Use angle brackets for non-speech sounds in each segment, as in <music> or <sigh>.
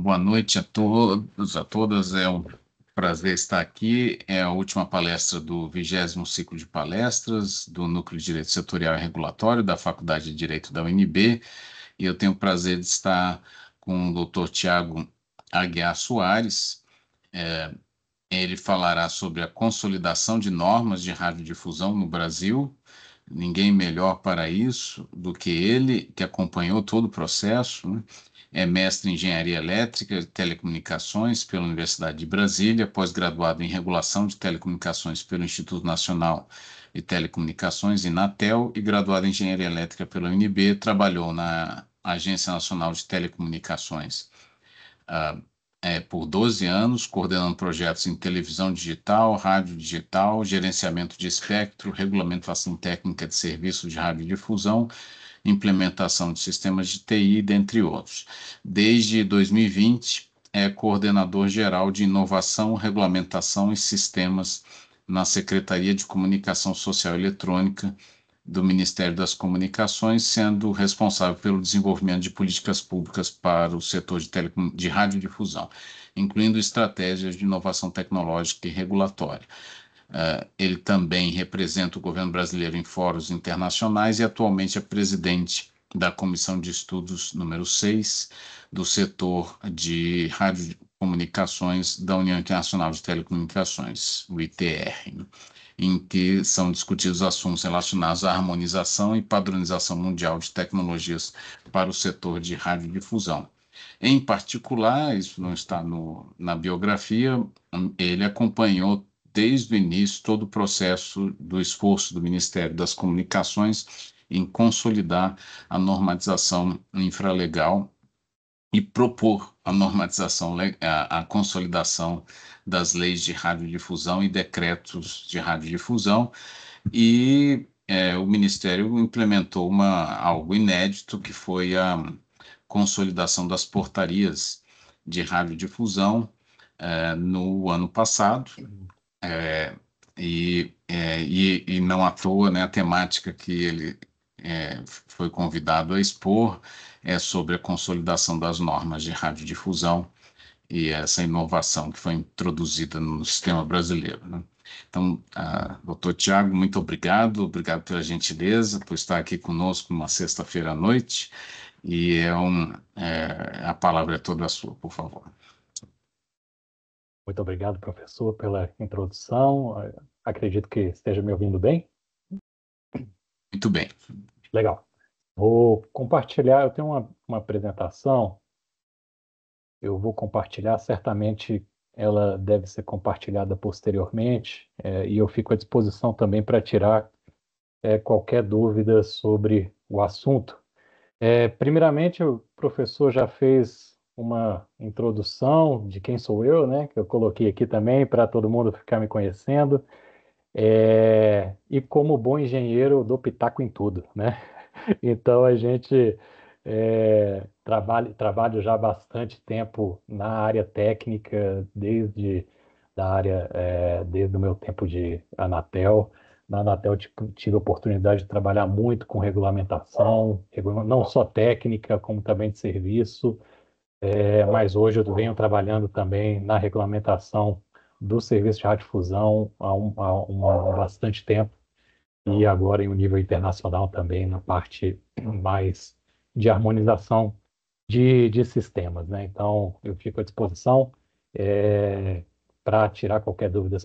Boa noite a todos, a todas. É um prazer estar aqui. É a última palestra do vigésimo ciclo de palestras do Núcleo de Direito Setorial e Regulatório da Faculdade de Direito da UNB. E eu tenho o prazer de estar com o doutor Tiago Aguiar Soares. É, ele falará sobre a consolidação de normas de radiodifusão no Brasil ninguém melhor para isso do que ele, que acompanhou todo o processo, né? é mestre em Engenharia Elétrica e Telecomunicações pela Universidade de Brasília, pós-graduado em Regulação de Telecomunicações pelo Instituto Nacional de Telecomunicações, Inatel, e graduado em Engenharia Elétrica pela UNB, trabalhou na Agência Nacional de Telecomunicações. Uh, é, por 12 anos, coordenando projetos em televisão digital, rádio digital, gerenciamento de espectro, regulamentação técnica de serviços de radiodifusão, implementação de sistemas de TI, dentre outros. Desde 2020, é coordenador geral de inovação, regulamentação e sistemas na Secretaria de Comunicação Social Eletrônica do Ministério das Comunicações, sendo responsável pelo desenvolvimento de políticas públicas para o setor de, telecom... de radiodifusão, incluindo estratégias de inovação tecnológica e regulatória. Uh, ele também representa o governo brasileiro em fóruns internacionais e atualmente é presidente da Comissão de Estudos número 6 do setor de radio, Comunicações da União Internacional de Telecomunicações, o ITR, em que são discutidos assuntos relacionados à harmonização e padronização mundial de tecnologias para o setor de radiodifusão. Em particular, isso não está no, na biografia, ele acompanhou desde o início todo o processo do esforço do Ministério das Comunicações em consolidar a normatização infralegal e propor a normatização, a, consolidação das leis de radiodifusão e decretos de radiodifusão. E é, o Ministério implementou uma, algo inédito, que foi a consolidação das portarias de radiodifusão é, no ano passado. É, e, é, e, e, não à toa né, a temática que ele é, foi convidado a expor é, sobre a consolidação das normas de radiodifusão e essa inovação que foi introduzida no sistema brasileiro. Né? Então, doutor Tiago, muito obrigado, obrigado pela gentileza, por estar aqui conosco numa sexta-feira à noite, e é um, é, a palavra é toda sua, por favor. Muito obrigado, professor, pela introdução. Acredito que esteja me ouvindo bem. Muito bem. Legal. Vou compartilhar, eu tenho uma, uma apresentação, eu vou compartilhar, certamente ela deve ser compartilhada posteriormente, é, e eu fico à disposição também para tirar é, qualquer dúvida sobre o assunto. É, primeiramente, o professor já fez uma introdução de quem sou eu, né, que eu coloquei aqui também para todo mundo ficar me conhecendo. É, e como bom engenheiro, dou pitaco em tudo, né? <laughs> Então a gente é, trabalha, já há bastante tempo na área técnica, desde da área, é, desde o meu tempo de Anatel. Na Anatel tive a oportunidade de trabalhar muito com regulamentação, não só técnica, como também de serviço, é, mas hoje eu venho trabalhando também na regulamentação do serviço de radiodifusão há, um, há, um, há bastante tempo e agora em um nível internacional também na parte mais de harmonização de, de sistemas, né? Então eu fico à disposição é, para tirar qualquer dúvida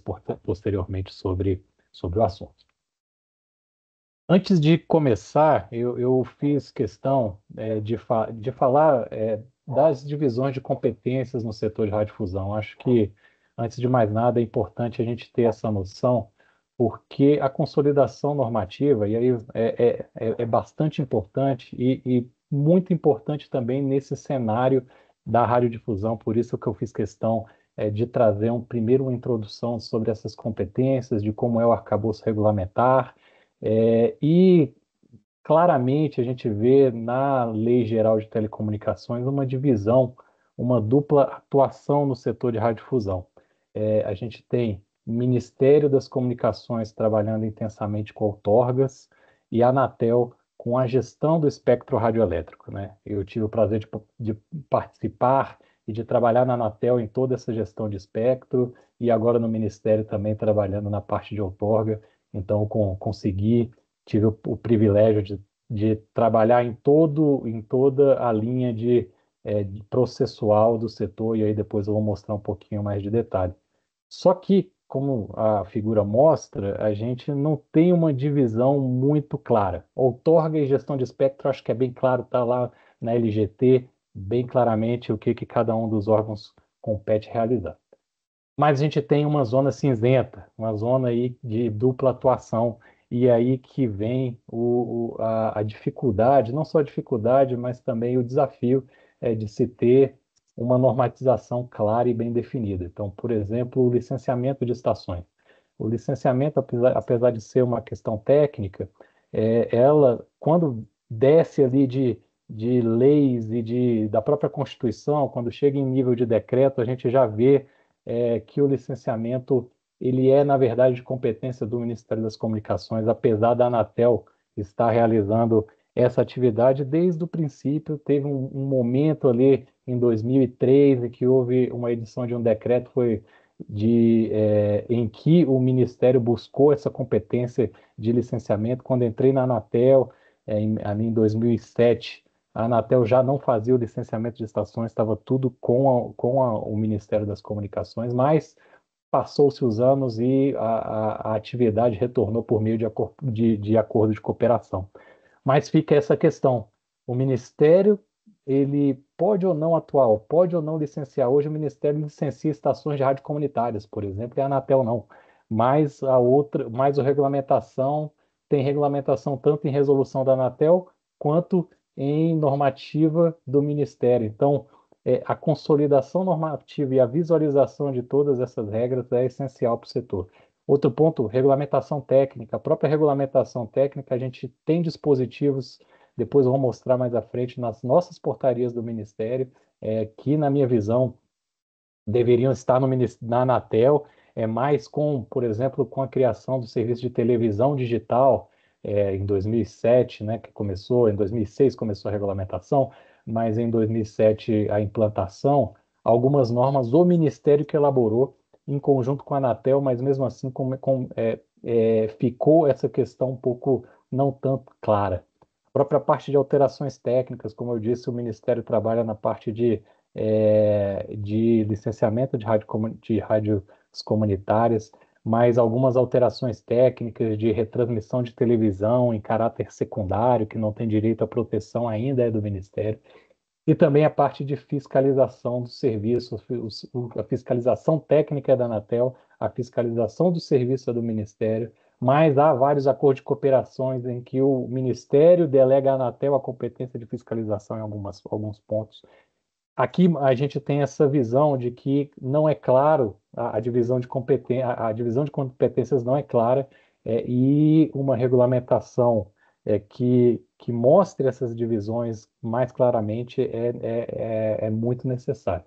posteriormente sobre sobre o assunto. Antes de começar, eu, eu fiz questão é, de, fa de falar é, das divisões de competências no setor de radiodifusão. Acho que Antes de mais nada, é importante a gente ter essa noção, porque a consolidação normativa, e aí é, é, é, é bastante importante e, e muito importante também nesse cenário da radiodifusão, por isso que eu fiz questão é, de trazer um, primeiro uma introdução sobre essas competências, de como é o arcabouço regulamentar, é, e claramente a gente vê na Lei Geral de Telecomunicações uma divisão, uma dupla atuação no setor de radiodifusão é, a gente tem Ministério das Comunicações trabalhando intensamente com outorgas e a Anatel com a gestão do espectro radioelétrico. Né? Eu tive o prazer de, de participar e de trabalhar na Anatel em toda essa gestão de espectro e agora no Ministério também trabalhando na parte de outorga. Então, com, consegui, tive o, o privilégio de, de, trabalhar em, todo, em toda a linha de, é, de processual do setor e aí depois eu vou mostrar um pouquinho mais de detalhe. Só que, como a figura mostra, a gente não tem uma divisão muito clara. Outorga e gestão de espectro, acho que é bem claro, está lá na LGT, bem claramente o que, que cada um dos órgãos compete realizar. Mas a gente tem uma zona cinzenta, uma zona aí de dupla atuação, e aí que vem o, o, a, a, dificuldade, não só a dificuldade, mas também o desafio é, de se ter uma normatização clara e bem definida. Então, por exemplo, o licenciamento de estações. O licenciamento, apesar de ser uma questão técnica, é, ela, quando desce ali de, de leis e de, da própria Constituição, quando chega em nível de decreto, a gente já vê é, que o licenciamento ele é, na verdade, de competência do Ministério das Comunicações, apesar da Anatel estar realizando essa atividade desde o princípio. Teve um, um momento ali em 2003 em que houve uma edição de um decreto foi de, é, em que o Ministério buscou essa competência de licenciamento. Quando entrei na Anatel, é, em, ali em 2007, a Anatel já não fazia o licenciamento de estações, estava tudo com, a, com a, o Ministério das Comunicações, mas passou-se os anos e a, a, atividade retornou por meio de, de, de acordo de cooperação. Mas fica essa questão: o Ministério ele pode ou não atuar, pode ou não licenciar. Hoje o Ministério licencia estações de rádio comunitárias, por exemplo, e a Anatel não. Mas a outra, mais a regulamentação tem regulamentação tanto em resolução da Anatel quanto em normativa do Ministério. Então, é, a consolidação normativa e a visualização de todas essas regras é essencial para o setor. Outro ponto, regulamentação técnica. A própria regulamentação técnica, a gente tem dispositivos, depois vou mostrar mais à frente, nas nossas portarias do Ministério, é, que, na minha visão, deveriam estar no, na Anatel, é, mais com, por exemplo, com a criação do serviço de televisão digital, é, em 2007, né, que começou, em 2006 começou a regulamentação, mas em 2007 a implantação, algumas normas o Ministério que elaborou em conjunto com a Anatel, mas mesmo assim com, com, é, é, ficou essa questão um pouco não tanto clara. A própria parte de alterações técnicas, como eu disse, o Ministério trabalha na parte de, é, de licenciamento de, rádio, de rádios comunitárias, mas algumas alterações técnicas de retransmissão de televisão em caráter secundário, que não tem direito à proteção ainda é do Ministério e também a parte de fiscalização do serviço, a fiscalização técnica da Anatel, a fiscalização do serviço do Ministério, mas há vários acordos de cooperações em que o Ministério delega à Anatel a competência de fiscalização em algumas, alguns pontos. Aqui a gente tem essa visão de que não é claro, a, a divisão, de competência, a, a, divisão de competências não é clara, é, e uma regulamentação é, que que mostre essas divisões mais claramente é, é, é, é muito necessário.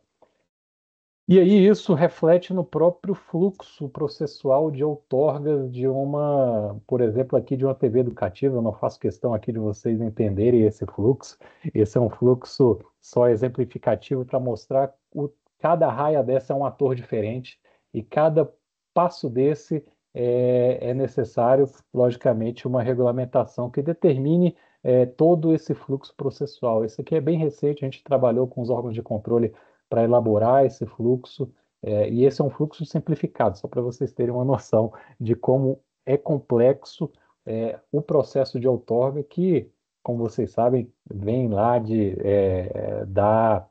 E aí isso reflete no próprio fluxo processual de outorgas de uma, por exemplo, aqui de uma TV educativa, eu não faço questão aqui de vocês entenderem esse fluxo. Esse é um fluxo só exemplificativo para mostrar o cada raia dessa é um ator diferente e cada passo desse é, é necessário, logicamente, uma regulamentação que determine é, todo esse fluxo processual. Esse aqui é bem recente, a gente trabalhou com os órgãos de controle para elaborar esse fluxo, é, e esse é um fluxo simplificado, só para vocês terem uma <laughs> noção de como é complexo é, o processo de outorga, que, como vocês sabem, vem lá de, é, da,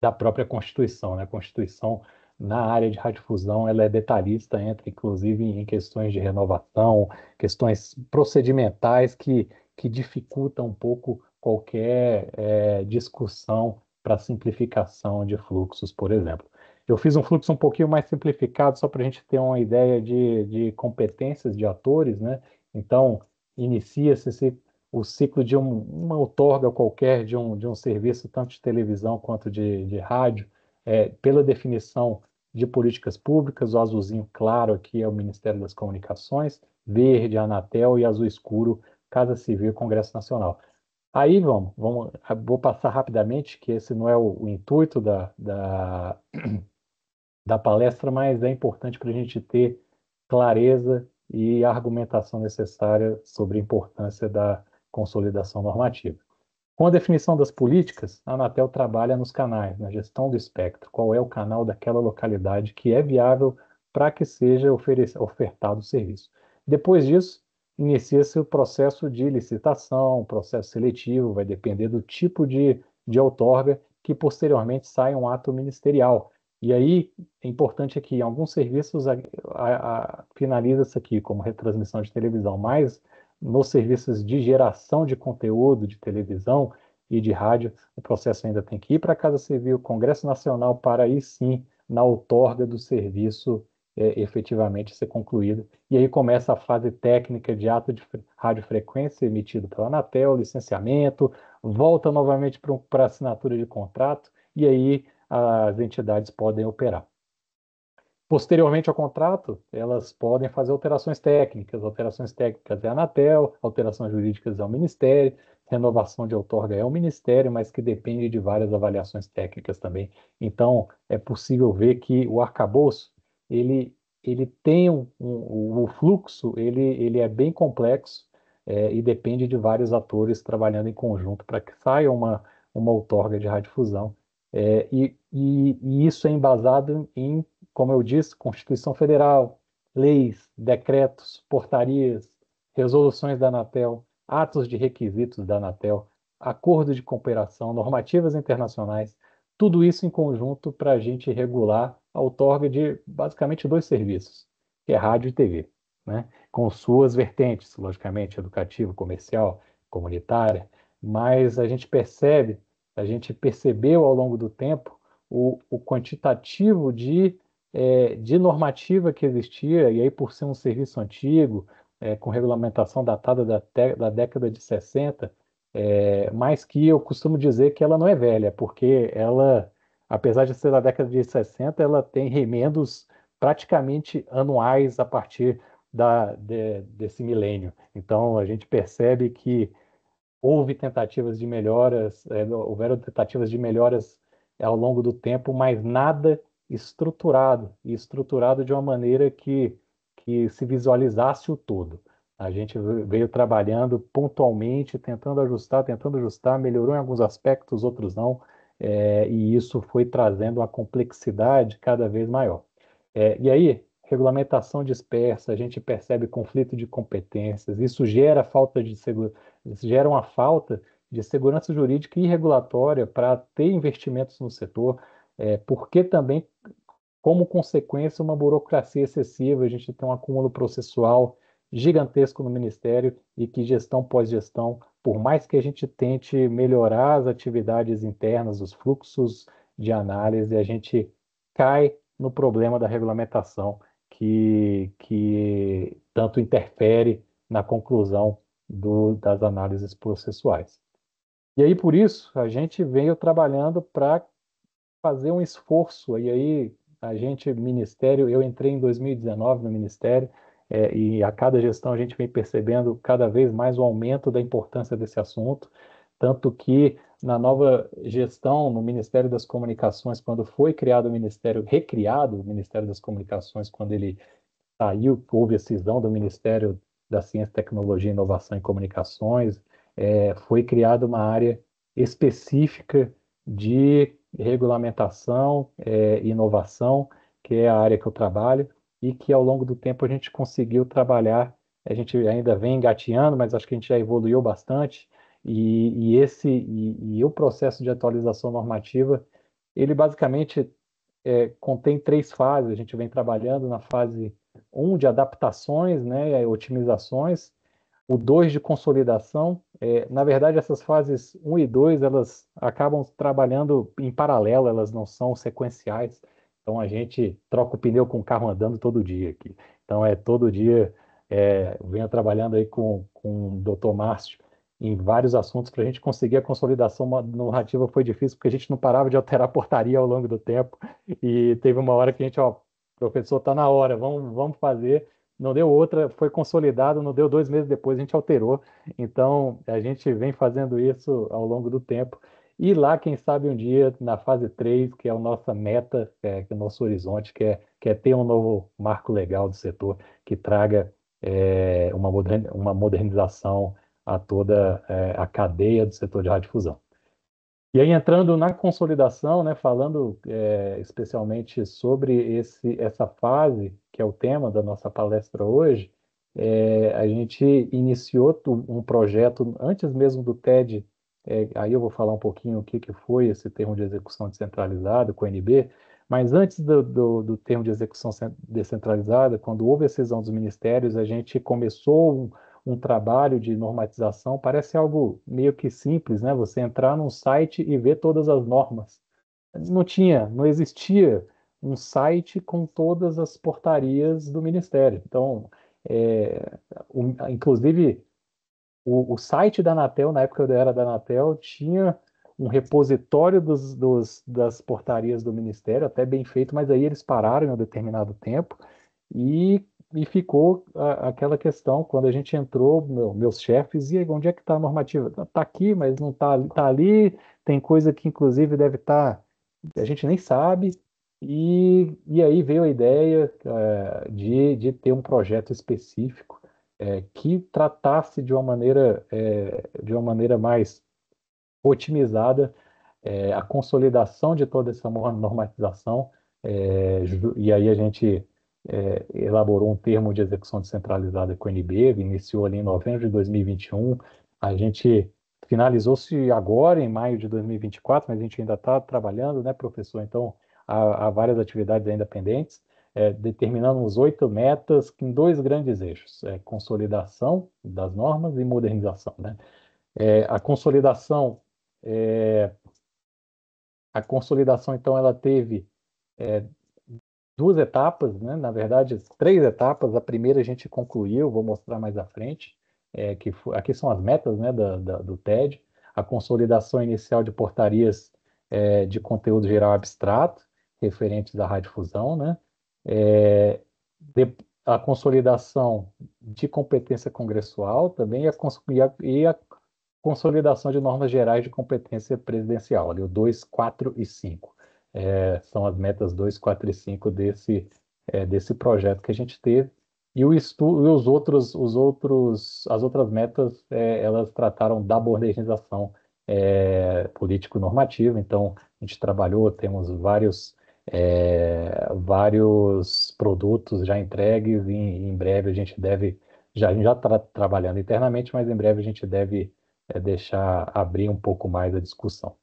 da própria Constituição. Né? A Constituição na área de radiodifusão ela é detalhista, entra inclusive em questões de renovação, questões procedimentais que que dificulta um pouco qualquer é, discussão para simplificação de fluxos, por exemplo. Eu fiz um fluxo um pouquinho mais simplificado, só para a gente ter uma ideia de, de competências de atores, né? Então, inicia-se o ciclo de um, uma outorga qualquer de um, de um serviço, tanto de televisão quanto de, de rádio, é, pela definição de políticas públicas, o azulzinho claro aqui é o Ministério das Comunicações, verde, Anatel, e azul escuro Casa Civil e Congresso Nacional. Aí vamos, vamos, vou passar rapidamente, que esse não é o, o intuito da, da, <clears throat> da, palestra, mas é importante para a gente ter clareza e argumentação necessária sobre a importância da consolidação normativa. Com a definição das políticas, a Anatel trabalha nos canais, na gestão do espectro, qual é o canal daquela localidade que é viável para que seja oferecido, ofertado o serviço. Depois disso, inicia-se o processo de licitação, processo seletivo, vai depender do tipo de, de outorga que posteriormente sai um ato ministerial. E aí, é importante aqui, em alguns serviços a, a, a finaliza-se aqui como retransmissão de televisão, mas nos serviços de geração de conteúdo de televisão e de rádio, o processo ainda tem que ir para a Casa Civil, Congresso Nacional, para aí sim, na outorga do serviço é, efetivamente ser concluída. E aí começa a fase técnica de ato de radiofrequência emitido pela Anatel, licenciamento, volta novamente para assinatura de contrato, e aí as entidades podem operar. Posteriormente ao contrato, elas podem fazer alterações técnicas. Alterações técnicas é a Anatel, alterações jurídicas é o Ministério, renovação de outorga é o Ministério, mas que depende de várias avaliações técnicas também. Então, é possível ver que o arcabouço ele, ele tem um, um, o fluxo, ele, ele é bem complexo é, e depende de vários atores trabalhando em conjunto para que saia uma, uma outorga de radiodifusão. É, e, e, e, isso é embasado em, como eu disse, Constituição Federal, leis, decretos, portarias, resoluções da Anatel, atos de requisitos da Anatel, acordos de cooperação, normativas internacionais, tudo isso em conjunto para a gente regular a outorga de basicamente dois serviços, que é rádio e TV, né? com suas vertentes, logicamente, educativa, comercial, comunitária, mas a gente percebe, a gente percebeu ao longo do tempo o, o quantitativo de, é, de normativa que existia, e aí por ser um serviço antigo, é, com regulamentação datada da, da década de 60, é, mas que eu costumo dizer que ela não é velha, porque ela, apesar de ser da década de 60, ela tem remendos praticamente anuais a partir da, de, desse milênio. Então, a gente percebe que houve tentativas de melhoras, é, houveram tentativas de melhoras ao longo do tempo, mas nada estruturado, e estruturado de uma maneira que, que se visualizasse o todo. A gente veio trabalhando pontualmente, tentando ajustar, tentando ajustar, melhorou em alguns aspectos, outros não, é, e isso foi trazendo uma complexidade cada vez maior. É, e aí, regulamentação dispersa, a gente percebe conflito de competências, isso gera falta de segurança gera uma falta de segurança jurídica e regulatória para ter investimentos no setor, é, porque também, como consequência, uma burocracia excessiva, a gente tem um acúmulo processual gigantesco no Ministério e que gestão pós-gestão, por mais que a gente tente melhorar as atividades internas, os fluxos de análise, a gente cai no problema da regulamentação que, que tanto interfere na conclusão do, das análises processuais. E aí, por isso, a gente veio trabalhando para fazer um esforço, e aí a gente, Ministério, eu entrei em 2019 no Ministério, é, e a cada gestão a gente vem percebendo cada vez mais o aumento da importância desse assunto, tanto que na nova gestão no Ministério das Comunicações, quando foi criado o Ministério, recriado o Ministério das Comunicações, quando ele saiu, houve a cisão do Ministério da Ciência, Tecnologia, Inovação e Comunicações, é, foi criada uma área específica de regulamentação é, e é, inovação, que é a área que eu trabalho, e que ao longo do tempo a gente conseguiu trabalhar. A gente ainda vem engateando, mas acho que a gente já evoluiu bastante. E, e esse e, e, o processo de atualização normativa, ele basicamente é, contém três fases. A gente vem trabalhando na fase 1 um, de adaptações, né, otimizações, o 2 de consolidação. É, na verdade, essas fases 1 um e 2, elas acabam trabalhando em paralelo, elas não são sequenciais. Então a gente troca o pneu com o carro andando todo dia aqui. Então é todo dia, é, venho trabalhando aí com, com o doutor Márcio em vários assuntos para a gente conseguir a consolidação normativa foi difícil porque a gente não parava de alterar a portaria ao longo do tempo e teve uma hora que a gente, ó, professor, tá na hora, vamos, vamos fazer. Não deu outra, foi consolidado, não deu dois meses depois, a gente alterou. Então, a gente vem fazendo isso ao longo do tempo e lá, quem sabe um dia, na fase 3, que é a nossa meta, é, que é o nosso horizonte, que é, que é ter um novo marco legal do setor que traga é, uma, modern, uma modernização a toda é, a cadeia do setor de radiodifusão. E aí, entrando na consolidação, né, falando é, especialmente sobre esse, essa fase, que é o tema da nossa palestra hoje, é, a gente iniciou um projeto, antes mesmo do TED é, aí eu vou falar um pouquinho o que, que foi esse termo de execução descentralizada, com o NB, mas antes do, do, do, termo de execução descentralizada, quando houve a cisão dos ministérios, a gente começou um, um, trabalho de normatização, parece algo meio que simples, né? Você entrar num site e ver todas as normas. Não tinha, não existia um site com todas as portarias do ministério. Então, é, o, inclusive, o, o site da Anatel, na época eu era da Anatel, tinha um repositório dos, dos, das portarias do Ministério, até bem feito, mas aí eles pararam em um determinado tempo e, e ficou a, aquela questão, quando a gente entrou, meu, meus chefes, e aí, onde é que está a normativa? Está tá aqui, mas não está tá ali, tem coisa que inclusive deve estar, tá, a gente nem sabe, e, e aí veio a ideia é, de, de ter um projeto específico é, que tratasse de uma maneira, é, de uma maneira mais otimizada é, a consolidação de toda essa normatização, é, e aí a gente é, elaborou um termo de execução descentralizada com o NB, iniciou ali em novembro de 2021, a gente finalizou-se agora em maio de 2024, mas a gente ainda está trabalhando, né, professor? Então, há, há várias atividades ainda pendentes, é, determinamos oito metas em dois grandes eixos: é, consolidação das normas e modernização. Né? É, a consolidação, é, a consolidação, então, ela teve é, duas etapas, né? na verdade, três etapas. A primeira a gente concluiu, vou mostrar mais à frente, é, que foi, aqui são as metas né, da, da, do TED. A consolidação inicial de portarias de conteúdo geral abstrato, referentes à radiodifusão, né? é, de, a consolidação de competência congressual também e a, e a, consolidação de normas gerais de competência presidencial, ali o 2, 4 e 5. É, são as metas 2, 4 e 5 desse, é, desse projeto que a gente teve. E, o e os outros, os outros, as outras metas, é, elas trataram da modernização é, político-normativa, então a gente trabalhou, temos vários é, vários produtos já entregues e em, breve a gente deve, já, já está trabalhando internamente, mas em breve a gente deve é, deixar abrir um pouco mais a discussão.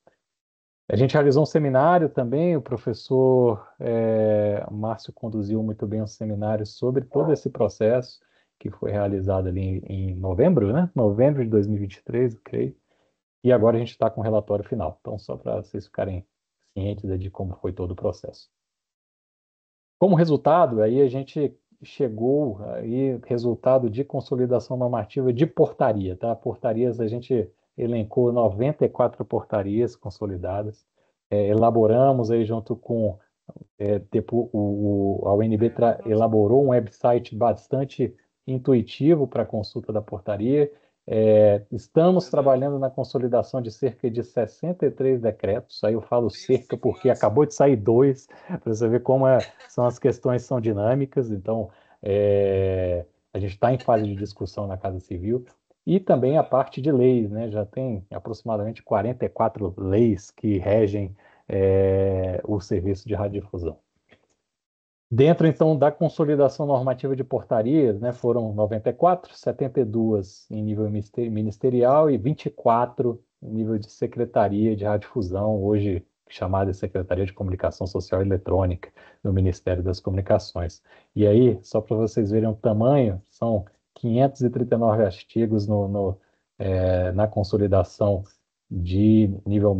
A gente realizou um seminário também, o professor é, Márcio conduziu muito bem um seminário sobre todo esse processo que foi realizado ali em, em novembro, né? Novembro de 2023, creio. E agora a gente está com o relatório final. Então, só para vocês ficarem cientes de como foi todo o processo. Como resultado, aí a gente chegou aí resultado de consolidação normativa de portaria, tá? Portarias a gente elencou 94 portarias consolidadas, é, elaboramos aí junto com é, o, o, a UNB elaborou um website bastante intuitivo para consulta da portaria é, estamos trabalhando na consolidação de cerca de 63 decretos. Aí eu falo cerca porque acabou de sair dois, para você ver como é, são as questões são dinâmicas. Então, é, a gente está em fase de discussão na Casa Civil. E também a parte de leis, né? já tem aproximadamente 44 leis que regem é, o serviço de radiodifusão. Dentro, então, da consolidação normativa de portarias, né, foram 94, 72 em nível ministerial e 24 em nível de secretaria de radiodifusão, hoje chamada de Secretaria de Comunicação Social e Eletrônica no Ministério das Comunicações. E aí, só para vocês verem o tamanho, são 539 artigos no, no, é, na consolidação de nível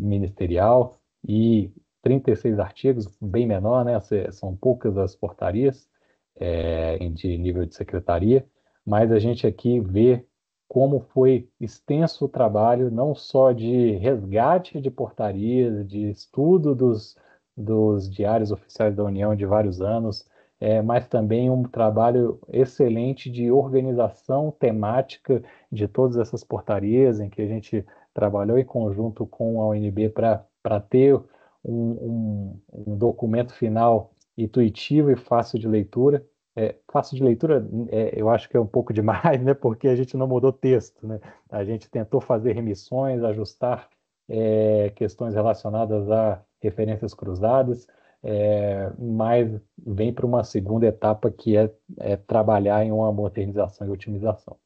ministerial e 36 artigos, bem menor, né? São poucas as portarias é, de nível de secretaria, mas a gente aqui vê como foi extenso o trabalho, não só de resgate de portarias, de estudo dos, dos diários oficiais da União de vários anos, é, mas também um trabalho excelente de organização temática de todas essas portarias, em que a gente trabalhou em conjunto com a UNB para ter um, um, um documento final intuitivo e fácil de leitura. É, fácil de leitura, é, eu acho que é um pouco <laughs> demais, né? Porque a gente não mudou texto, né? A gente tentou fazer remissões, ajustar é, questões relacionadas a referências cruzadas, é, mas vem para uma segunda etapa que é, é trabalhar em uma modernização e otimização.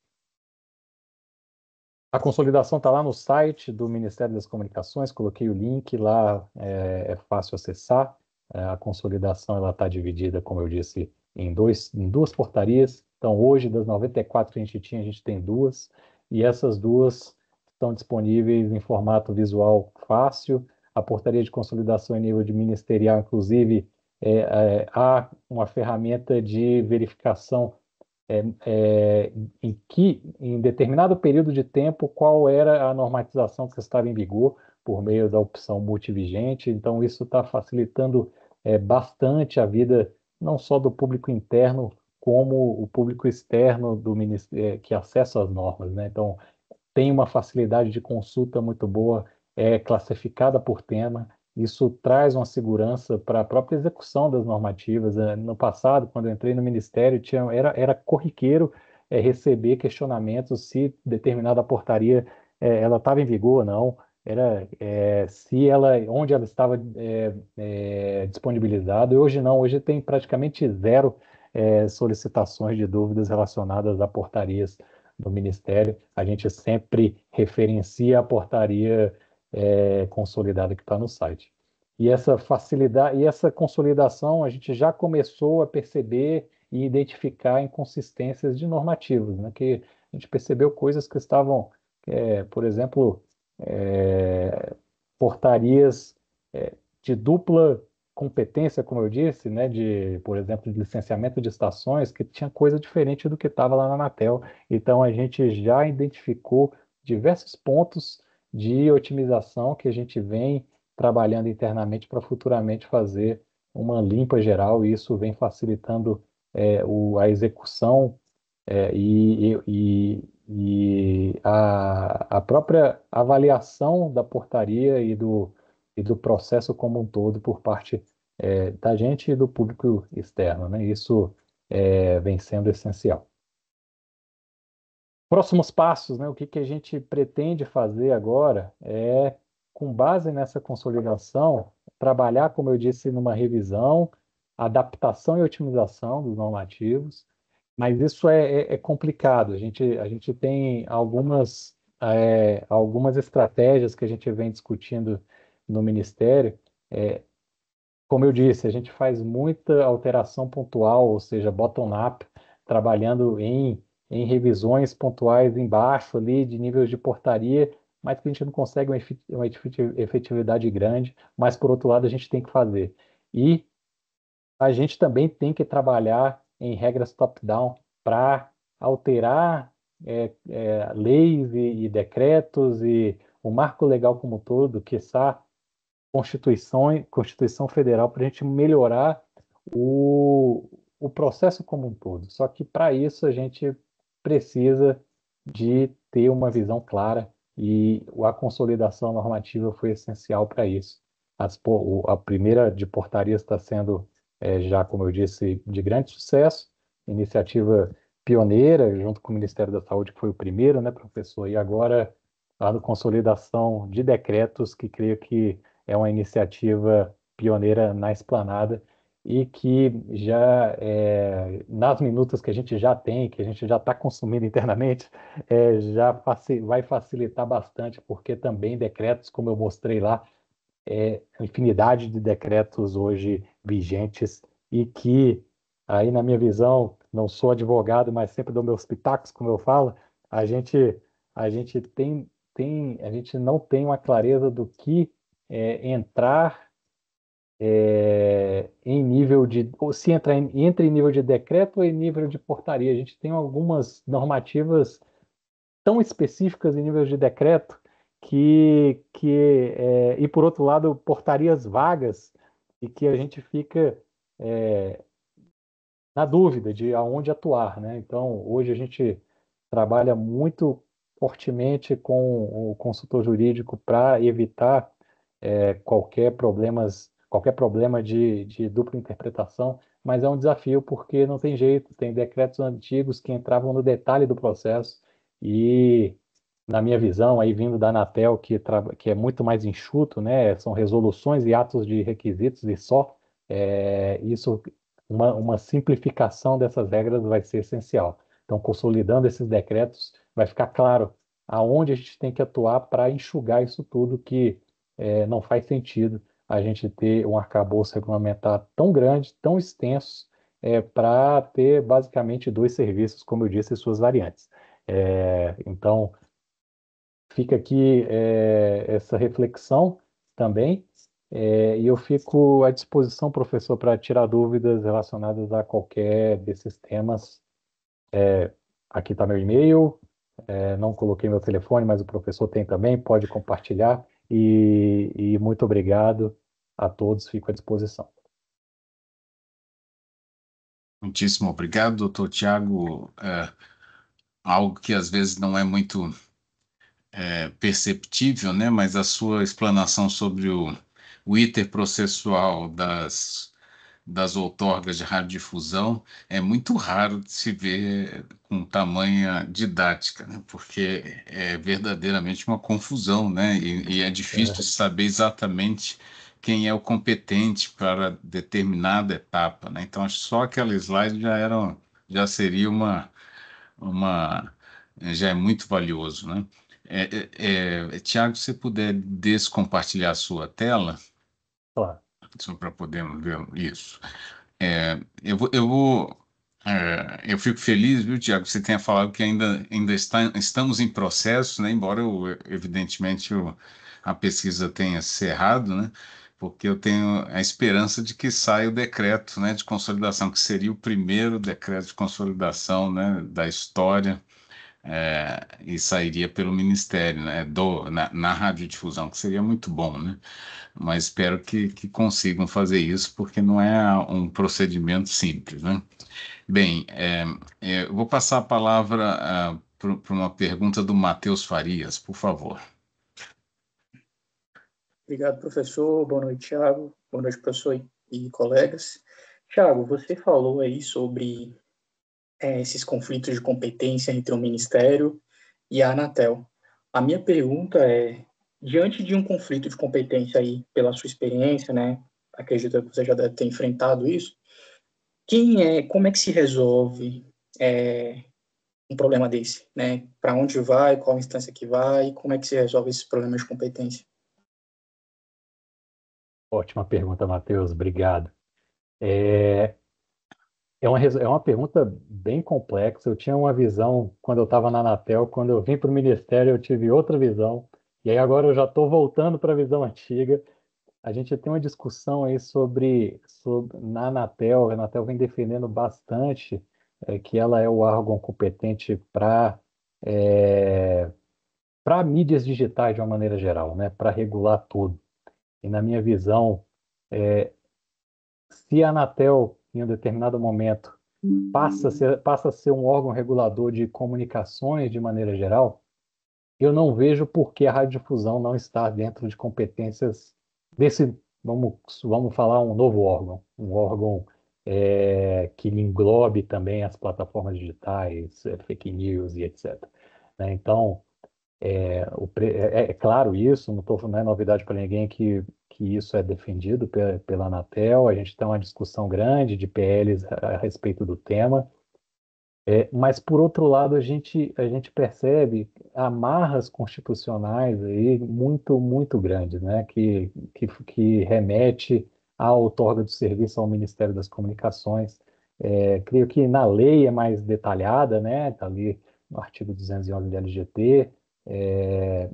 A consolidação está lá no site do Ministério das Comunicações, coloquei o link lá, é, é fácil acessar. É, a consolidação está dividida, como eu disse, em, dois, em duas portarias. Então, hoje, das 94 que a gente tinha, a gente tem duas, e essas duas estão disponíveis em formato visual fácil. A portaria de consolidação em nível de ministerial, inclusive, é, é, há uma ferramenta de verificação é, é, em que, em determinado período de tempo, qual era a normatização que estava em vigor por meio da opção multivigente. Então, isso está facilitando é, bastante a vida não só do público interno, como o público externo do é, que acessa as normas. Né? Então, tem uma facilidade de consulta muito boa, é classificada por tema, isso traz uma segurança para a própria execução das normativas. Eh, no passado, quando eu entrei no Ministério, tinha, era, era corriqueiro é, receber questionamentos se determinada portaria é, ela estava em vigor ou não, era é, se ela, onde ela estava disponibilizada. Hoje não, hoje tem praticamente zero solicitações de dúvidas relacionadas a portarias do Ministério. A gente sempre referencia a portaria é, consolidada que está no site. E essa facilidade, e essa consolidação, a gente já começou a perceber e identificar inconsistências de normativas, né? que a gente percebeu coisas que estavam, é, por exemplo, é, portarias é, de dupla competência, como eu disse, né, de, por exemplo, de licenciamento de estações, que tinha coisa diferente do que estava lá na Anatel. Então, a gente já identificou diversos pontos de otimização que a gente vem trabalhando internamente para futuramente fazer uma limpa geral e isso vem facilitando é, o, a execução é, e, e, e a, a, própria avaliação da portaria e do, e do processo como um todo por parte é, da gente e do público externo. Né? Isso é, vem sendo essencial próximos passos, né? O que, que a gente pretende fazer agora é, com base nessa consolidação, trabalhar, como eu disse, numa revisão, adaptação e otimização dos normativos, mas isso é, é, é complicado. A gente, a gente tem algumas, é, algumas estratégias que a gente vem discutindo no Ministério. É, como eu disse, a gente faz muita alteração pontual, ou seja, bottom-up, trabalhando em em revisões pontuais embaixo ali de níveis de portaria, mas que a gente não consegue uma efetividade grande, mas por outro lado a gente tem que fazer. E a gente também tem que trabalhar em regras top-down para alterar é, é, leis e, e, decretos e o marco legal como um todo, que está Constituição, Constituição Federal, para a gente melhorar o, o processo como um todo. Só que para isso a gente precisa de ter uma visão clara e a consolidação normativa foi essencial para isso. As, a primeira de portaria está sendo, é, já como eu disse, de grande sucesso, iniciativa pioneira, junto com o Ministério da Saúde, que foi o primeiro, né, professor? E agora a consolidação de decretos, que creio que é uma iniciativa pioneira na esplanada e que já é, nas minutas que a gente já tem, que a gente já está consumindo internamente, é, <laughs> já faci vai facilitar bastante, porque também decretos, como eu mostrei lá, é, infinidade de decretos hoje vigentes e que, aí na minha visão, não sou advogado, mas sempre dou meus pitacos, como eu falo, a gente, a gente tem, tem, a gente não tem uma clareza do que é, entrar é, em nível de. Ou se entra em, entre em nível de decreto ou em nível de portaria. A gente tem algumas normativas tão específicas em nível de decreto que. que é, e, por outro lado, portarias vagas e que a gente fica. É, na dúvida de aonde atuar, né? Então, hoje a gente trabalha muito fortemente com o consultor jurídico para evitar é, qualquer problemas qualquer problema de, de dupla interpretação, mas é um desafio porque não tem jeito, tem decretos antigos que entravam no detalhe do processo e, na minha visão, aí vindo da Anatel, que, que é muito mais enxuto, né, são resoluções e atos de requisitos e só, é, isso, uma, uma simplificação dessas regras vai ser essencial. Então, consolidando esses decretos, vai ficar claro aonde a gente tem que atuar para enxugar isso tudo que é, não faz sentido a gente ter um arcabouço regulamentar tão grande, tão extenso, é, para ter basicamente dois serviços, como eu disse, e suas variantes. É, então, fica aqui é, essa reflexão também, é, e eu fico à disposição, professor, para tirar dúvidas relacionadas a qualquer desses temas. É, aqui está meu e-mail, é, não coloquei meu telefone, mas o professor tem também, pode compartilhar. E, e muito obrigado a todos, fico à disposição. Muitíssimo obrigado, doutor Tiago. É, algo que às vezes não é muito é, perceptível, né? mas a sua explanação sobre o, o iter processual das das outorgas de radiodifusão, é muito raro de se ver com tamanha didática, né? porque é verdadeiramente uma confusão, né? e, e é difícil é. saber exatamente quem é o competente para determinada etapa. Né? Então, só aquela slide já, era, já seria uma, uma. já é muito valioso. Né? É, é, é Tiago, se puder descompartilhar a sua tela. Claro só para podermos ver isso. É, eu vou, eu, vou é, eu fico feliz, viu, Tiago, que você tenha falado que ainda, ainda está, estamos em processo, né? Embora eu, evidentemente eu, a pesquisa tenha cerrado, né? Porque eu tenho a esperança de que saia o decreto, né, de consolidação, que seria o primeiro decreto de consolidação, né, da história é, e sairia pelo Ministério né, do, na, na radiodifusão, que seria muito bom, né? mas espero que, que consigam fazer isso, porque não é um procedimento simples. Né? Bem, é, é, eu vou passar a palavra ah, para uma pergunta do Matheus Farias, por favor. Obrigado, professor. Boa noite, Tiago. Boa noite, professor e colegas. Tiago, você falou aí sobre é, esses conflitos de competência entre o Ministério e a Anatel. A minha pergunta é, diante de um conflito de competência aí, pela sua experiência, né, acredito que você já deve ter enfrentado isso, quem é, como é que se resolve é, um problema desse, né? Para onde vai, qual instância que vai, como é que se resolve esses problemas de competência? Ótima pergunta, Matheus, obrigado. É, é uma, é uma pergunta bem complexa. Eu tinha uma visão quando eu estava na Anatel, quando eu vim para o Ministério, eu tive outra visão, e aí agora eu já estou voltando para a visão antiga. A gente tem uma discussão aí sobre, sobre na Anatel, a Anatel vem defendendo bastante é, que ela é o órgão competente para é, eh, para mídias digitais de uma maneira geral, né? para regular tudo. E na minha visão, é, se a Anatel em um determinado momento uhum. passa a ser, passa a ser um órgão regulador de comunicações de maneira geral, eu não vejo por que a radiodifusão não está dentro de competências desse, vamos, vamos falar, um novo órgão, um órgão é, que englobe também as plataformas digitais, é, fake news e etc. Né? Então, é, o, é, é, claro isso, não, tô, não é novidade para ninguém que que isso é defendido pela, Anatel, a gente tem uma discussão grande de PLs a, respeito do tema, é, mas, por outro lado, a gente, a gente percebe amarras constitucionais aí muito, muito grandes, né? que, que, que remete à outorga do serviço ao Ministério das Comunicações. É, creio que na lei é mais detalhada, né? Está ali no artigo 211 da LGT, é,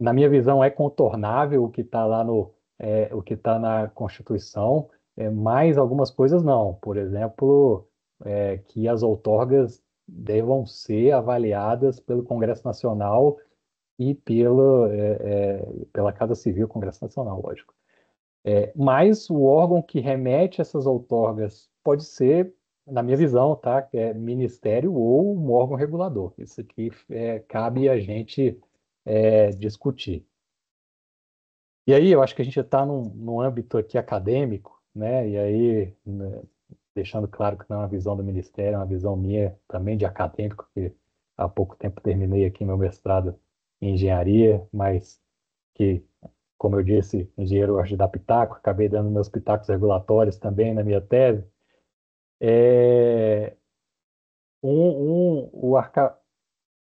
na minha visão, é contornável o que está lá no, é, o que está na Constituição, é, mas algumas coisas não. Por exemplo, é, que as outorgas devam ser avaliadas pelo Congresso Nacional e pela, é, é, pela Casa Civil, Congresso Nacional, lógico. É, mas o órgão que remete essas outorgas pode ser, na minha visão, tá, é ministério ou um órgão regulador. Isso aqui cabe a gente é, discutir. E aí eu acho que a gente está num, num, âmbito aqui acadêmico, né? E aí né, deixando claro que não é uma visão do ministério, é uma visão minha também de acadêmico, que há pouco tempo terminei aqui meu mestrado em engenharia, mas que como eu disse, engenheiro hoje de pitaco, acabei dando meus pitacos regulatórios também na minha tese. É, um, um, o, arca,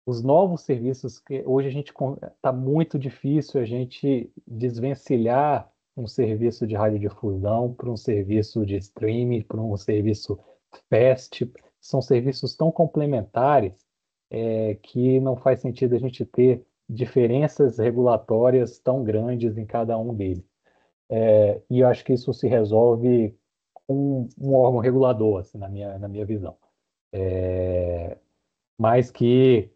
os novos serviços que hoje a gente está muito difícil a gente desvencilhar um serviço de radiodifusão para um serviço de streaming, para um serviço fast, são serviços tão complementares é, que não faz sentido a gente ter diferenças regulatórias tão grandes em cada um deles. É, e eu acho que isso se resolve com um órgão regulador, assim, na, minha, na minha visão. É, mas que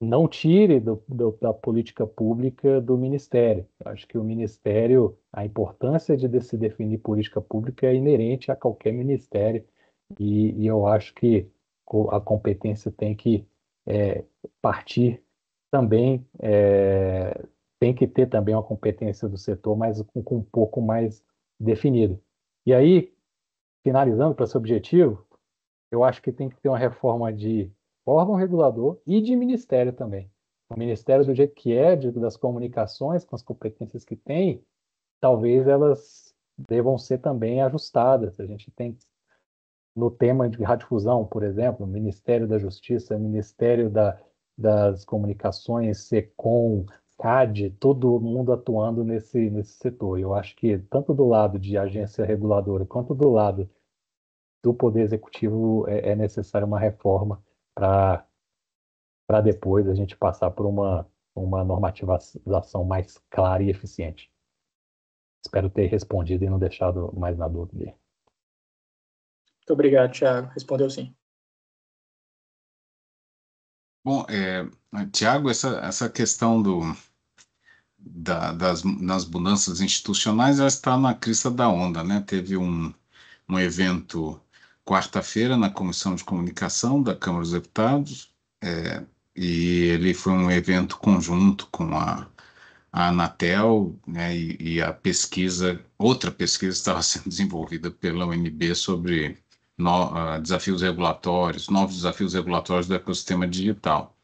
não tire do, do, da política pública do Ministério. Eu acho que o Ministério, a importância de, se definir política pública é inerente a qualquer Ministério, e, e eu acho que a competência tem que é, partir também, é, tem que ter também uma competência do setor, mas com, com um pouco mais definido. E aí, finalizando para esse objetivo, eu acho que tem que ter uma reforma de órgão regulador e de ministério também. O ministério, do jeito que é, de, das comunicações, com as competências que tem, talvez elas devam ser também ajustadas. A gente tem no tema de radiodifusão, por exemplo, Ministério da Justiça, Ministério da, das Comunicações, SECOM, CAD, todo mundo atuando nesse, nesse setor. Eu acho que tanto do lado de agência reguladora quanto do lado do Poder Executivo é, é necessária uma reforma para depois a gente passar por uma, uma normativização mais clara e eficiente. Espero ter respondido e não deixado mais na dúvida. Muito obrigado, Tiago. Respondeu sim. Bom, é, Tiago, essa, essa questão do, da, das, das mudanças institucionais ela está na crista da onda, né? Teve um, um evento quarta-feira na Comissão de Comunicação da Câmara dos Deputados, é, e ele foi um evento conjunto com a, a Anatel né, e, e, a pesquisa, outra pesquisa estava <laughs> sendo desenvolvida pela UNB sobre no, uh, desafios regulatórios, novos desafios regulatórios do ecossistema digital.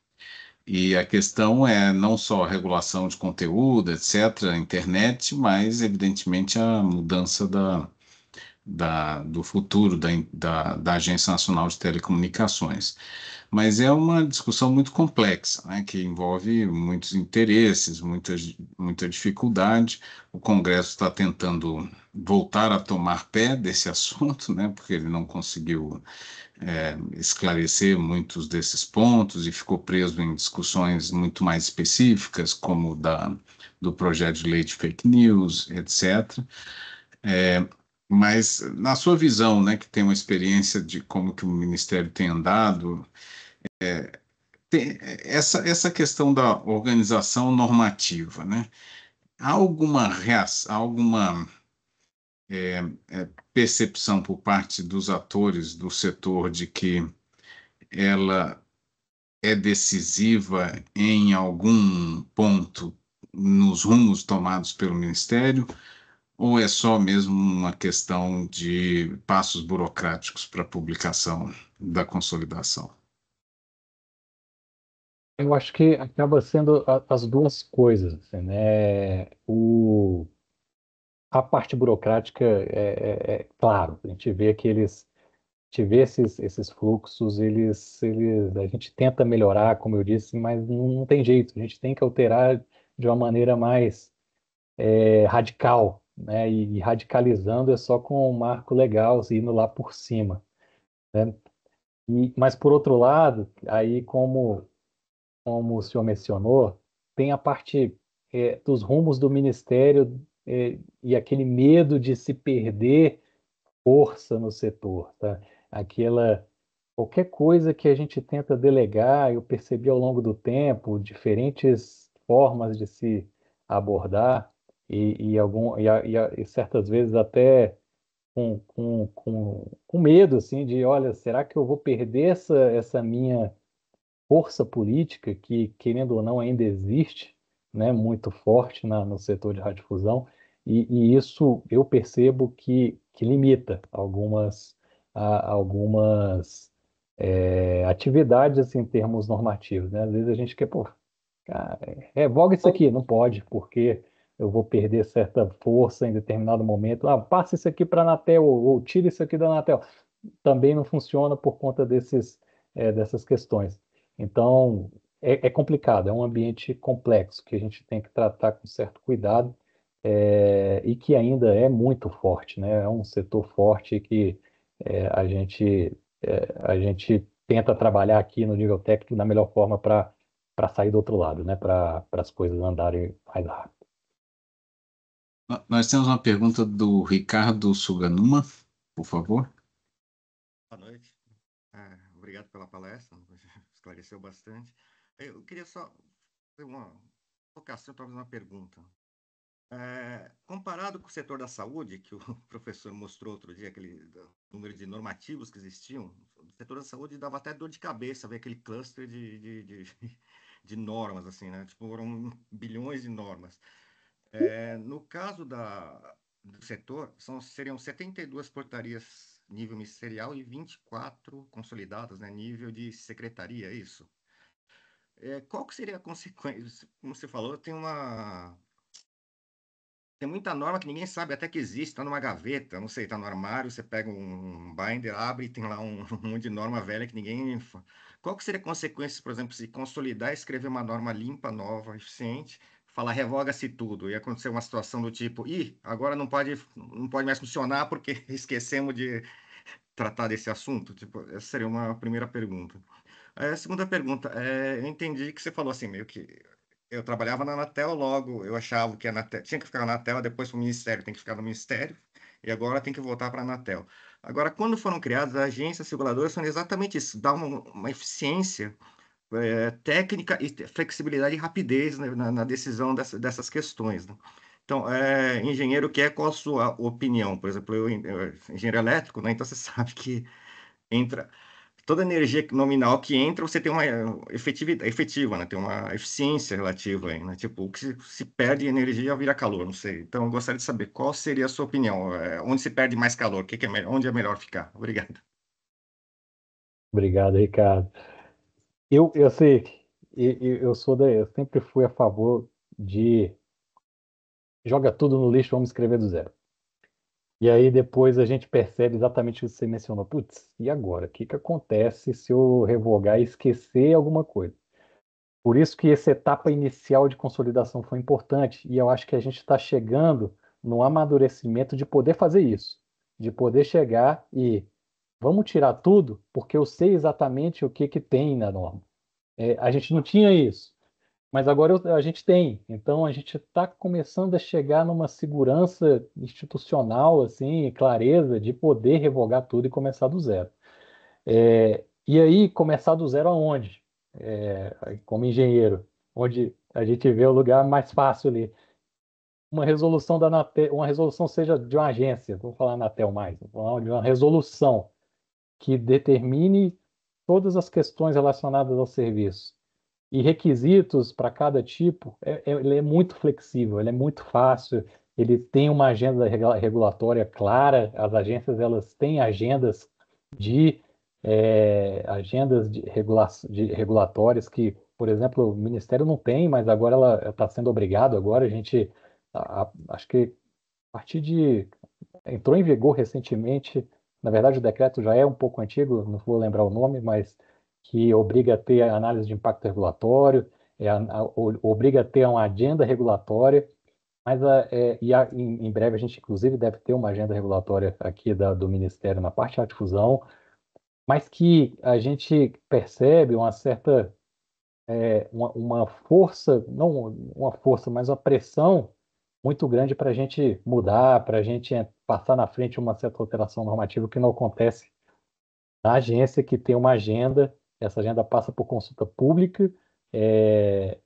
E a questão é não só a regulação de conteúdo, etc., internet, mas, evidentemente, a mudança da, da, do futuro da, da, da, Agência Nacional de Telecomunicações. Mas é uma discussão muito complexa, né, que envolve muitos interesses, muita, muita dificuldade. O Congresso está tentando voltar a tomar pé desse <laughs> assunto, né, porque ele não conseguiu é, esclarecer muitos desses pontos e ficou preso em discussões muito mais específicas, como da, do projeto de lei de fake news, etc. É, mas na sua visão, né, que tem uma experiência de como que o Ministério tem andado, é, tem essa, essa questão da organização normativa, né? Há alguma reação, alguma é, é, percepção por parte dos atores do setor de que ela é decisiva em algum ponto nos rumos tomados pelo Ministério? ou é só mesmo uma questão de passos burocráticos para publicação da consolidação? Eu acho que acaba sendo as duas coisas, assim, né? O, a parte burocrática é, é, é claro, a gente vê que eles vê esses, esses fluxos, eles, eles, a gente tenta melhorar, como eu disse, mas não, não tem jeito. A gente tem que alterar de uma maneira mais é, radical né? E radicalizando é só com um marco legal, assim, indo lá por cima, né? E, mas por outro lado, aí como como o senhor mencionou, tem a parte é, dos rumos do ministério é, e aquele medo de se perder força no setor, tá? Aquela qualquer coisa que a gente tenta delegar, eu percebi ao longo do tempo diferentes formas de se abordar e, e, algum, e, e, e certas vezes até com, com, com, com medo, assim, de, olha, será que eu vou perder essa, essa minha força política que, querendo ou não, ainda existe, né, muito forte na, no setor de radiodifusão, e, e isso eu percebo que, que limita algumas, a, algumas é, atividades em termos normativos. Né? Às vezes a gente quer, pô, cara, é, revoga isso aqui, não pode, porque eu vou perder certa força em determinado momento. Ah, passa isso aqui para a Anatel ou, ou tira isso aqui da Anatel. Também não funciona por conta desses, é, dessas questões. Então, é, é, complicado, é um ambiente complexo que a gente tem que tratar com certo cuidado é, e que ainda é muito forte, né? É um setor forte que é, a, gente, é, a gente tenta trabalhar aqui no nível técnico da melhor forma para sair do outro lado, né? Para as coisas andarem mais rápido. Nós temos uma pergunta do Ricardo Suganuma, por favor. Boa noite. É, obrigado pela palestra, <laughs> esclareceu bastante. Eu queria só fazer uma colocação, talvez uma pergunta. É, comparado com o setor da saúde, que o <laughs> professor mostrou outro dia, aquele número de normativos que existiam, o setor da saúde dava até dor de cabeça ver aquele cluster de, de, de, <laughs> de normas, assim, né? Tipo, foram bilhões de normas. É, no caso da, do setor, são, seriam 72 portarias nível ministerial e 24 consolidadas, né, nível de secretaria, é isso? É, qual que seria a consequência? Como você falou, tem uma... Tem muita norma que ninguém sabe até que existe, está numa gaveta, não sei, está no armário, você pega um binder, abre e tem lá um, <laughs> monte de norma velha que ninguém... Qual que seria a consequência, por exemplo, se consolidar e escrever uma norma limpa, nova, eficiente, falar revoga-se tudo e acontecer uma situação do tipo, e agora não pode, não pode mais funcionar porque <laughs> esquecemos de tratar desse assunto? Tipo, essa seria uma primeira pergunta. É, a segunda pergunta, é, eu entendi que você falou assim, meio que eu trabalhava na Anatel, logo eu achava que a Anatel, tinha que ficar na Anatel, depois o Ministério, tem que ficar no Ministério, e agora tem que voltar para a Anatel. Agora, quando foram criadas, as agências reguladoras são exatamente isso, dá uma, uma eficiência é, técnica e flexibilidade e rapidez né, na, na, decisão dessa, dessas questões. Né? Então, é, engenheiro quer é, qual a sua opinião? Por exemplo, eu, eu engenheiro elétrico, né? então você <laughs> sabe que entra toda energia nominal que entra, você tem uma é, efetividade, é efetiva, né? tem uma eficiência relativa aí, né? Tipo, o que se, se perde energia vira calor, não sei. Então, eu gostaria de saber qual seria a sua opinião, é, onde se perde mais calor, que que é onde é melhor ficar? Obrigado. Obrigado, Ricardo. Eu, eu sei, eu, eu sou da, eu sempre fui a favor de joga tudo no lixo, vamos escrever do zero. E aí depois a gente percebe exatamente o que você mencionou. Putz, e agora? O que, que acontece se eu revogar e esquecer alguma coisa? Por isso que essa etapa inicial de consolidação foi importante, e eu acho que a gente está chegando no amadurecimento de poder fazer isso, de poder chegar e Vamos tirar tudo, porque eu sei exatamente o que, que tem na norma. É, a gente não tinha isso, mas agora eu, a gente tem. Então a gente está começando a chegar numa segurança institucional, assim, clareza de poder revogar tudo e começar do zero. É, e aí começar do zero aonde? É, como engenheiro, onde a gente vê o lugar mais fácil ali uma resolução da Anatel, uma resolução seja de uma agência, vou falar Anatel mais, vou falar de uma resolução que determine todas as questões relacionadas ao serviço e requisitos para cada tipo, é, é ele é muito flexível, ele é muito fácil, ele tem uma agenda regulatória clara, as agências elas têm agendas de é, agendas de, regula de regulatórias que, por exemplo, o Ministério não tem, mas agora ela está sendo obrigado, agora a gente, a, a, acho que a partir de, entrou em vigor recentemente na verdade, o decreto já é um pouco antigo, não vou lembrar o nome, mas que obriga a ter análise de impacto regulatório, é, a, a, obriga a ter uma agenda regulatória, mas a, é, e em, em, breve a gente, inclusive, deve ter uma agenda regulatória aqui da, do Ministério na parte da difusão, mas que a gente percebe uma certa é, uma, uma força, não uma força, mas uma pressão muito grande para a gente mudar, para a gente passar na frente uma certa alteração normativa que não acontece na agência, que tem uma agenda, essa agenda passa por consulta pública, é...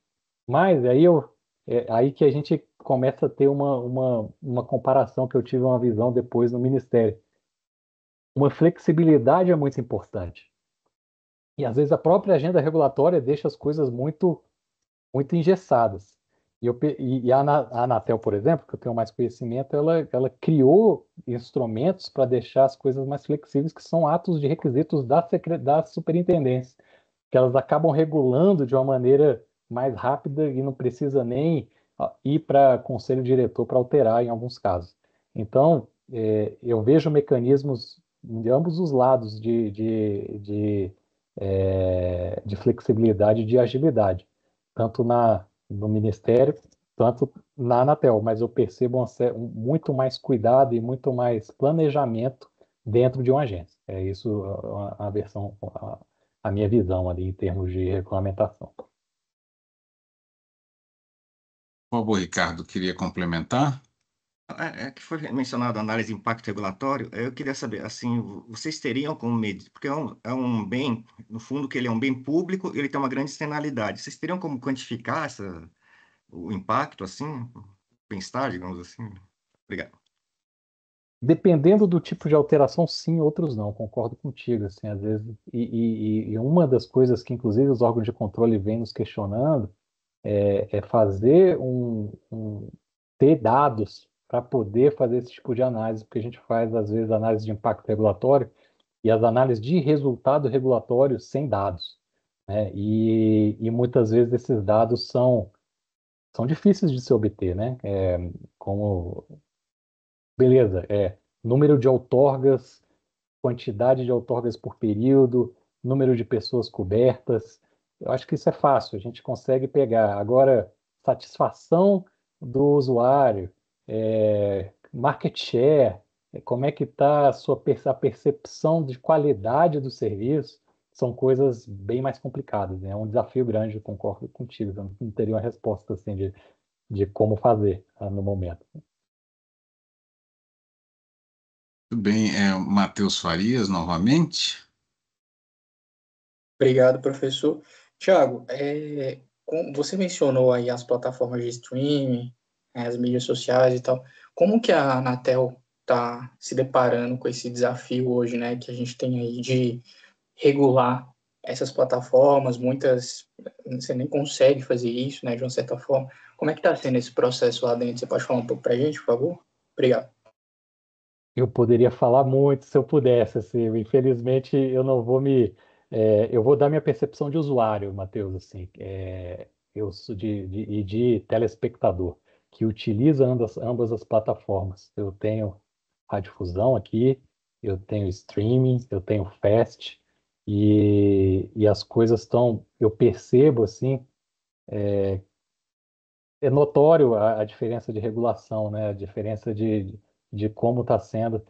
mas aí, eu, é aí que a gente começa a ter uma, uma, uma comparação que eu tive uma visão depois no Ministério. Uma flexibilidade é muito importante. E às vezes a própria agenda regulatória deixa as coisas muito muito engessadas. E, eu, e a Anatel, por exemplo, que eu tenho mais conhecimento, ela, ela criou instrumentos para deixar as coisas mais flexíveis, que são atos de requisitos da, da superintendência, que elas acabam regulando de uma maneira mais rápida e não precisa nem ir para conselho diretor para alterar em alguns casos. Então, é, eu vejo mecanismos de ambos os lados de, de, de, é, de flexibilidade e de agilidade, tanto na no Ministério, tanto na Anatel, mas eu percebo muito mais cuidado e muito mais planejamento dentro de uma agência. É isso a, a versão, a, a minha visão ali em termos de regulamentação. Por Ricardo, queria complementar? É, é, que foi mencionado análise de impacto regulatório, eu queria saber, assim, vocês teriam como medir porque é um, é um bem, no fundo, que ele é um bem público, ele tem uma grande externalidade, vocês teriam como quantificar essa, o impacto, assim, bem-estar, digamos assim? Obrigado. Dependendo do tipo de alteração, sim, outros não, concordo contigo, assim, às vezes, e, e, e uma das coisas que, inclusive, os órgãos de controle vêm nos questionando é, é fazer um, um ter dados para poder fazer esse tipo de análise, porque a gente faz, às vezes, análise de impacto regulatório e as análises de resultado regulatório sem dados. Né? E, e muitas vezes esses dados são, são difíceis de se obter, né? É, como, beleza, é número de outorgas, quantidade de outorgas por período, número de pessoas cobertas. Eu acho que isso é fácil, a gente consegue pegar. Agora, satisfação do usuário, é, market share, é, como é que está a sua a percepção de qualidade do serviço, são coisas bem mais complicadas, né? É um desafio grande, concordo contigo, eu não teria uma resposta assim de, de como fazer tá, no momento. Muito bem, é Matheus Farias novamente. Obrigado, professor. Tiago, é, você mencionou aí as plataformas de streaming, né, as mídias sociais e tal. Como que a Anatel está se deparando com esse desafio hoje, né, que a gente tem aí de regular essas plataformas, muitas você nem consegue fazer isso, né, de uma certa forma. Como é que está sendo esse processo lá dentro? Você pode falar um pouco para a gente, por favor? Obrigado. Eu poderia falar muito se eu pudesse, assim, infelizmente eu não vou me, é, eu vou dar minha percepção de usuário, Matheus, assim, é, eu sou de, de, de telespectador que utiliza ambas, ambas as plataformas. Eu tenho difusão aqui, eu tenho streaming, eu tenho fast, e, e as coisas estão, eu percebo assim, é, é notório a, a, diferença de regulação, né? a diferença de, de como está sendo.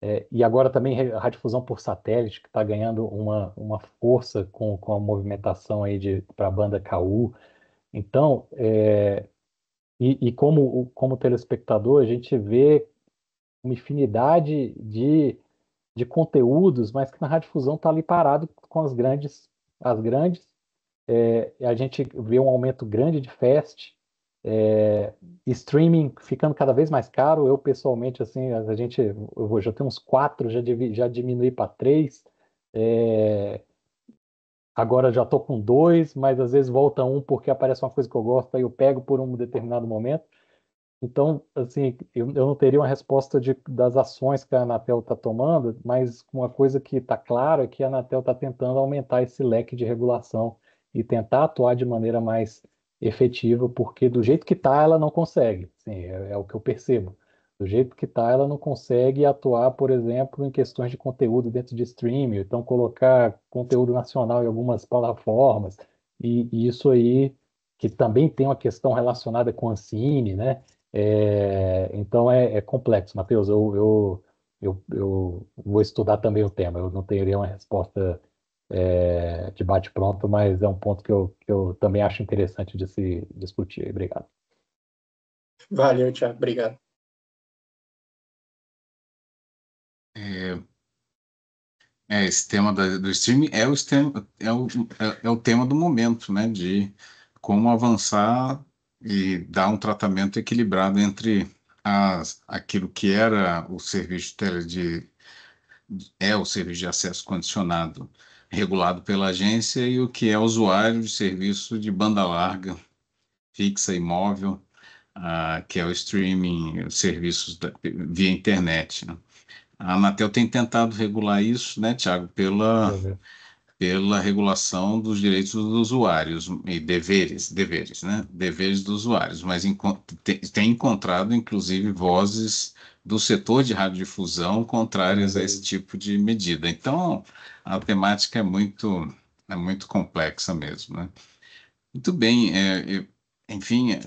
É, e agora também a radiodifusão por satélite, que está ganhando uma, uma força com, com a movimentação para a banda KU. Então, é, e, e como, como telespectador, a gente vê uma infinidade de, de conteúdos, mas que na Fusão está ali parado com as grandes. As grandes é, a gente vê um aumento grande de fest, é, streaming ficando cada vez mais caro. Eu pessoalmente, assim, a gente, eu já tenho uns quatro, já, divi, já diminui para três. É, agora já estou com dois, mas às vezes volta um porque aparece uma coisa que eu gosto, aí eu pego por um determinado momento. Então, assim, eu, eu não teria uma resposta de, das ações que a Anatel está tomando, mas uma coisa que está clara é que a Anatel está tentando aumentar esse leque de regulação e tentar atuar de maneira mais efetiva, porque do jeito que está, ela não consegue. Assim, é, é o que eu percebo. Do jeito que está, ela não consegue atuar, por exemplo, em questões de conteúdo dentro de streaming, então colocar conteúdo nacional em algumas plataformas, e, e isso aí, que também tem uma questão relacionada com a Cine, né? É, então é, é complexo, Matheus. Eu, eu, eu, eu, vou estudar também o tema. Eu não teria uma resposta é, de bate-pronto, mas é um ponto que eu, que eu também acho interessante de se discutir. Obrigado. Valeu, Tiago. Obrigado. É, esse tema da, do streaming é o, é, o, é, é o tema do momento, né? De como avançar e dar um tratamento equilibrado entre as, aquilo que era o serviço de, tele, de é o serviço de acesso condicionado regulado pela agência e o que é usuário de serviço de banda larga fixa e móvel, uh, ah, que é o streaming, serviços da, via internet. Né? A Anatel tem tentado regular isso, né, Tiago, pela, uhum. pela regulação dos direitos dos usuários e deveres, deveres, né, deveres dos usuários, mas tem, encontrado, inclusive, vozes do setor de radiodifusão contrárias a uhum. esse tipo de medida. Então, a temática é muito, é muito complexa mesmo, né. Muito bem, é, eu, é, enfim, é,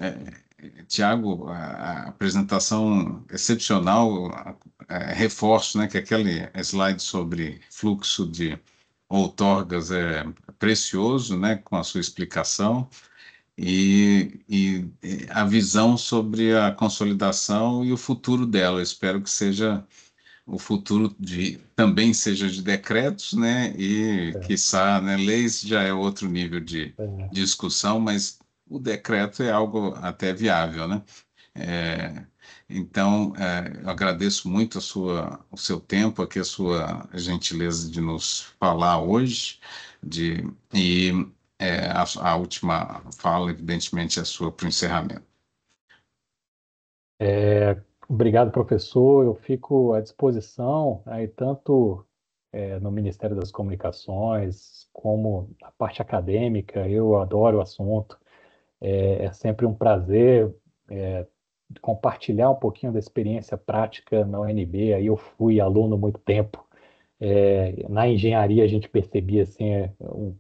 Tiago, a, apresentação excepcional, é, reforço né, que aquele slide sobre fluxo de outorgas é precioso, né, com a sua explicação, e, e, e a visão sobre a consolidação e o futuro dela. Eu espero que seja o futuro de, também seja de decretos, né, e, é. quiçá, né, leis já é outro nível de é. discussão, mas o decreto é algo até viável, né? É, então, é, eu agradeço muito a sua, o seu tempo aqui, a sua gentileza de nos falar hoje, de, e é, a, a, última fala, evidentemente, é a sua para o encerramento. É, obrigado, professor. Eu fico à disposição, aí, né, tanto é, no Ministério das Comunicações, como na parte acadêmica, eu adoro o assunto. É, é sempre um prazer é, compartilhar um pouquinho da experiência prática na UNB. Aí eu fui aluno muito tempo. É, na engenharia a gente percebia assim é, um,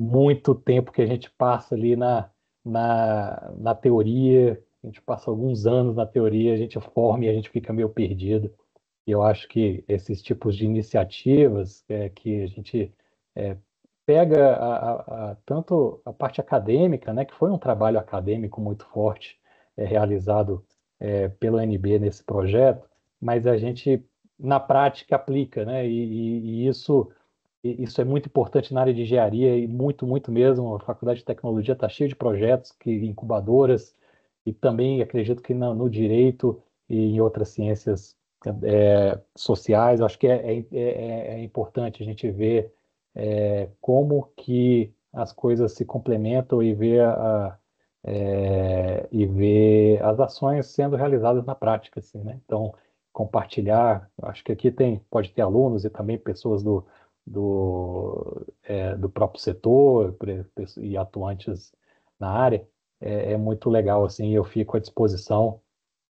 muito tempo que a gente passa ali na, na, na teoria, a gente passa alguns anos na teoria, a gente é forma e a gente fica meio perdido. E eu acho que esses tipos de iniciativas é, que a gente é, pega a, a, tanto a parte acadêmica, né, que foi um trabalho acadêmico muito forte é, realizado é, eh, pelo NB nesse projeto, mas a gente na prática aplica, né, e, e, e isso isso é muito importante na área de engenharia e muito, muito mesmo. A Faculdade de Tecnologia está cheia de projetos, que incubadoras, e também acredito que no, no direito e em outras ciências é, sociais. Acho que é, é, é, é, importante a gente ver é, como que as coisas se complementam e ver, a, é, e ver as ações sendo realizadas na prática, assim, né? Então, compartilhar, acho que aqui tem, pode ter alunos e também pessoas do, do, é, do próprio setor e atuantes na área, é, é, muito legal, assim, eu fico à disposição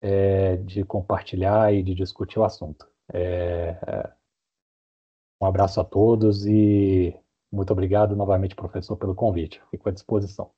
é, de compartilhar e de discutir o assunto. É, é, um abraço a todos e muito obrigado novamente, professor, pelo convite. Fico à disposição.